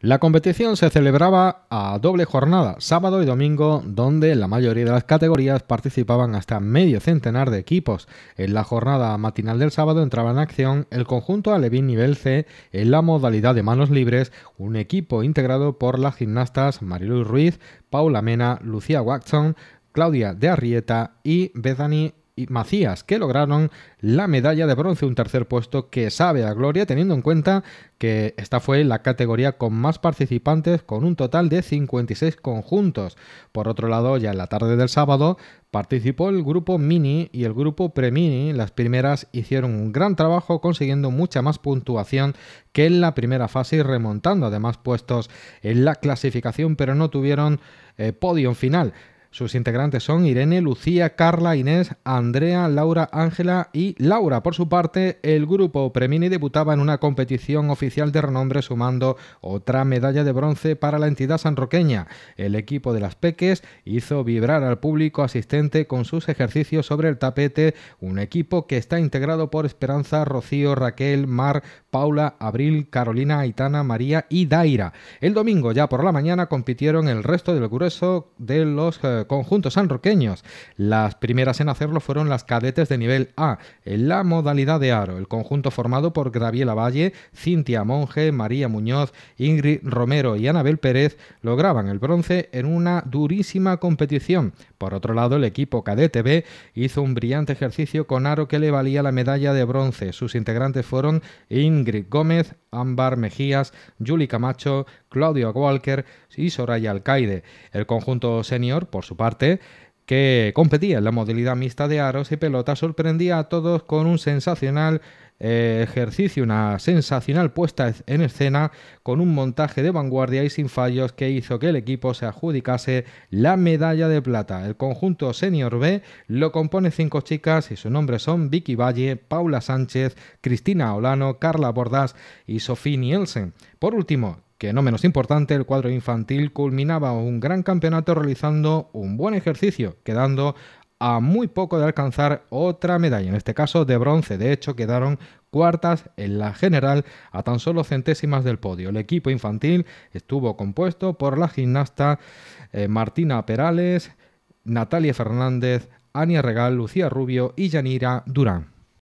La competición se celebraba a doble jornada, sábado y domingo, donde en la mayoría de las categorías participaban hasta medio centenar de equipos. En la jornada matinal del sábado entraba en acción el conjunto Alevín nivel C en la modalidad de manos libres, un equipo integrado por las gimnastas Marilu Ruiz, Paula Mena, Lucía Watson, Claudia de Arrieta y Bethany y Macías, que lograron la medalla de bronce, un tercer puesto que sabe a gloria, teniendo en cuenta que esta fue la categoría con más participantes, con un total de 56 conjuntos. Por otro lado, ya en la tarde del sábado participó el grupo Mini y el grupo Premini. Las primeras hicieron un gran trabajo consiguiendo mucha más puntuación que en la primera fase y remontando además puestos en la clasificación, pero no tuvieron eh, podio final. Sus integrantes son Irene, Lucía, Carla, Inés, Andrea, Laura, Ángela y Laura. Por su parte, el grupo Premini debutaba en una competición oficial de renombre sumando otra medalla de bronce para la entidad sanroqueña. El equipo de las Peques hizo vibrar al público asistente con sus ejercicios sobre el tapete, un equipo que está integrado por Esperanza, Rocío, Raquel, Mar, Paula, Abril, Carolina, Aitana, María y Daira. El domingo ya por la mañana compitieron el resto del grueso de los eh, conjuntos sanroqueños. Las primeras en hacerlo fueron las cadetes de nivel A, en la modalidad de aro, el conjunto formado por Graviela Valle, Cintia Monge, María Muñoz, Ingrid Romero y Anabel Pérez, lograban el bronce en una durísima competición. Por otro lado, el equipo cadete B hizo un brillante ejercicio con aro que le valía la medalla de bronce. Sus integrantes fueron Ingrid Gómez, Ámbar Mejías, Juli Camacho, Claudio Walker y Soraya Alcaide. El conjunto senior, por su parte, que competía en la modalidad mixta de aros y pelota sorprendía a todos con un sensacional eh, ejercicio, una sensacional puesta en escena con un montaje de vanguardia y sin fallos que hizo que el equipo se adjudicase la medalla de plata. El conjunto Senior B lo compone cinco chicas y sus nombres son Vicky Valle, Paula Sánchez, Cristina Olano, Carla Bordas y Sofía Nielsen. Por último, que no menos importante, el cuadro infantil culminaba un gran campeonato realizando un buen ejercicio, quedando a muy poco de alcanzar otra medalla, en este caso de bronce. De hecho, quedaron cuartas en la general a tan solo centésimas del podio. El equipo infantil estuvo compuesto por la gimnasta eh, Martina Perales, Natalia Fernández, Ania Regal, Lucía Rubio y Yanira Durán.